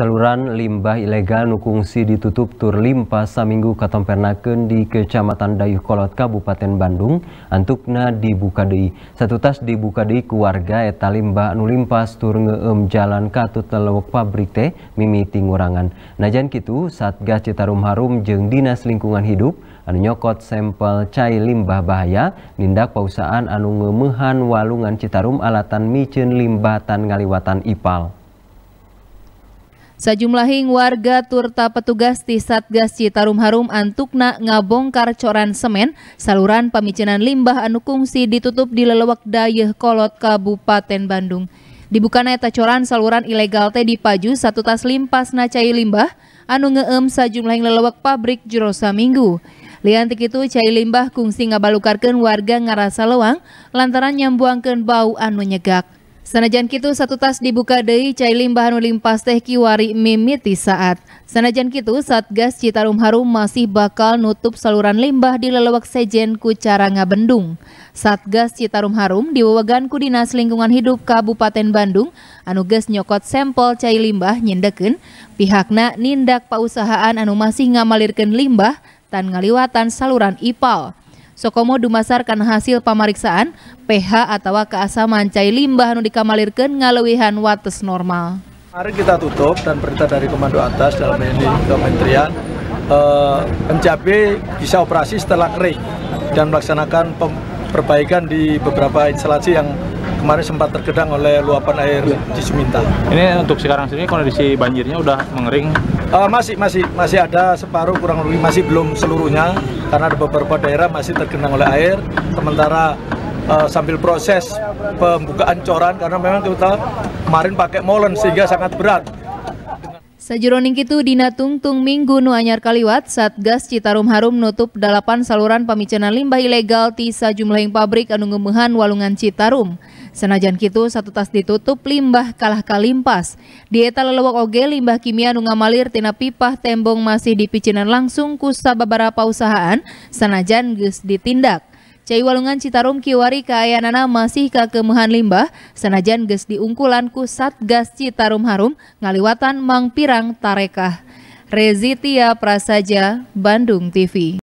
aluran limbah ilegal nukungsi ditutup tur limpas saminggu Kato Pernaken di Kecamatan Dayuhkolot Kabupaten Bandung Antukna dibuka Dei satu tas dibuka di keluarga etambah nu limpas turngeem jalan Katu teleok pabrite mimitingurangan Najan Kitu Satga citarum harum jeung Dinas lingkungan Hid nyokot sampel cair limbah bahaya ninda pauusaan anu nghan walungan Crum Alatan micin limbmbatangaliliwatan Ipal. Sajumlahing warga turta petugas di Satgas Citarum Harum Antukna ngabongkar coran semen, saluran pemicinan limbah anu kungsi ditutup di lelewak dayeh kolot Kabupaten Bandung. Dibukanya eta coran saluran ilegal teh dipaju satu tas limpas nacai limbah anu ngeem sejumlah lelewak pabrik Jerosa minggu. Liantik itu cai limbah kungsi ngabalukarkan warga ngarasa lewang lantaran nyambuangkan bau anu nyegak. Sanajan kitu satu tas dibuka deui cai limbahan ulimpas teh kiwari mimiti saat. Sanajan kitu Satgas Citarum Harum masih bakal nutup saluran limbah di lelewak sejen Kucaranga bendung. Satgas Citarum Harum diwewegan ku Dinas Lingkungan Hidup Kabupaten Bandung anu nyokot sampel cai limbah nyendeken pihakna nindak pausahaan anu masih ngamalirkeun limbah tan ngaliwatan saluran IPAL. Sokomo dumasarkan hasil pemeriksaan pH atau keasaman cai limbah anu dikamalirkan ngalewihan wates normal. Hari kita tutup dan perintah dari Komando Atas dalam ini Kementerian eh, bisa operasi setelah kering dan melaksanakan perbaikan di beberapa instalasi yang kemarin sempat tergedang oleh luapan air Cisuminta. Ini untuk sekarang sini kondisi banjirnya udah mengering? Uh, masih masih masih ada separuh kurang lebih masih belum seluruhnya karena ada beberapa daerah masih tergenang oleh air. Sementara uh, sambil proses pembukaan coran karena memang kita kemarin pakai molen sehingga sangat berat. Sejuruning itu Dina Tung Minggu Nuanyar Kaliwat, Satgas Citarum Harum nutup delapan saluran pemicenan limbah ilegal di sejumlah pabrik anu walungan Citarum. Senajan kitu satu tas ditutup limbah kalah kalimpas. Di eta lelewak oge limbah kimia nu ngamalir tina pipah tembong masih dipicinan langsung ku sababaraha usahaan senajan geus ditindak. Cai Walungan Citarum Kiwari Kaayanana masih kakemuhan limbah, senajan geus diungkulan ku Satgas Citarum Harum ngaliwatan Mang Pirang Tarekah. Rezitia Prasaja, Bandung TV.